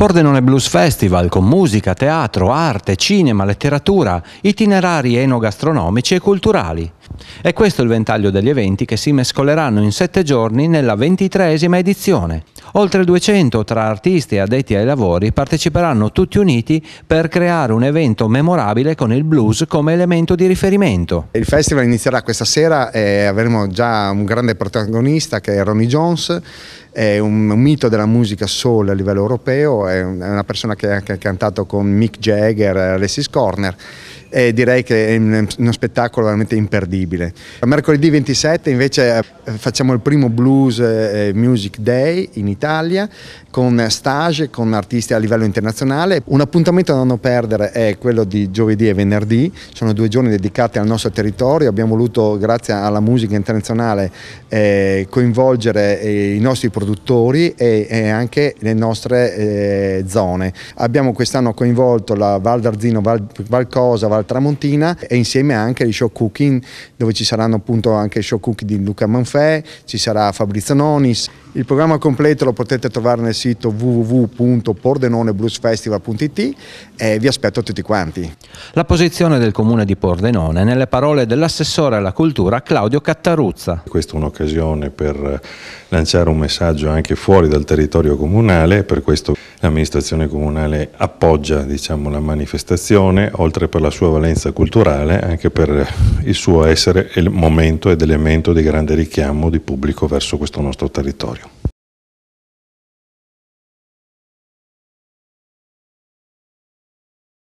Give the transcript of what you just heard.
Pordenone Blues Festival con musica, teatro, arte, cinema, letteratura, itinerari enogastronomici e culturali. E questo è il ventaglio degli eventi che si mescoleranno in sette giorni nella ventitreesima edizione. Oltre 200 tra artisti e addetti ai lavori parteciperanno tutti uniti per creare un evento memorabile con il blues come elemento di riferimento. Il festival inizierà questa sera e avremo già un grande protagonista che è Ronnie Jones è un, un, mito della musica soul a livello europeo, è, un, è una persona che ha anche cantato con Mick Jagger, e Alessis Corner e direi che è uno spettacolo veramente imperdibile. Mercoledì 27 invece eh, facciamo il primo Blues eh, eh, Music Day in Italia con stage, con artisti a livello internazionale. Un appuntamento da non perdere è quello di giovedì e venerdì, sono due giorni dedicati al nostro territorio, abbiamo voluto grazie alla musica internazionale coinvolgere i nostri produttori e, e anche le nostre eh, zone. Abbiamo quest'anno coinvolto la Val d'Arzino, Val, Val, Cosa, Val Tramontina e insieme anche gli show cooking dove ci saranno appunto anche show cooking di Luca Manfè, ci sarà Fabrizio Nonis il programma completo lo potete trovare nel sito www.pordenonebluesfestival.it e vi aspetto tutti quanti. La posizione del comune di Pordenone nelle parole dell'assessore alla cultura Claudio Cattaruzza. Questa è un'occasione per lanciare un messaggio anche fuori dal territorio comunale, per questo l'amministrazione comunale appoggia diciamo, la manifestazione, oltre per la sua valenza culturale, anche per il suo essere il momento ed elemento di grande richiamo di pubblico verso questo nostro territorio.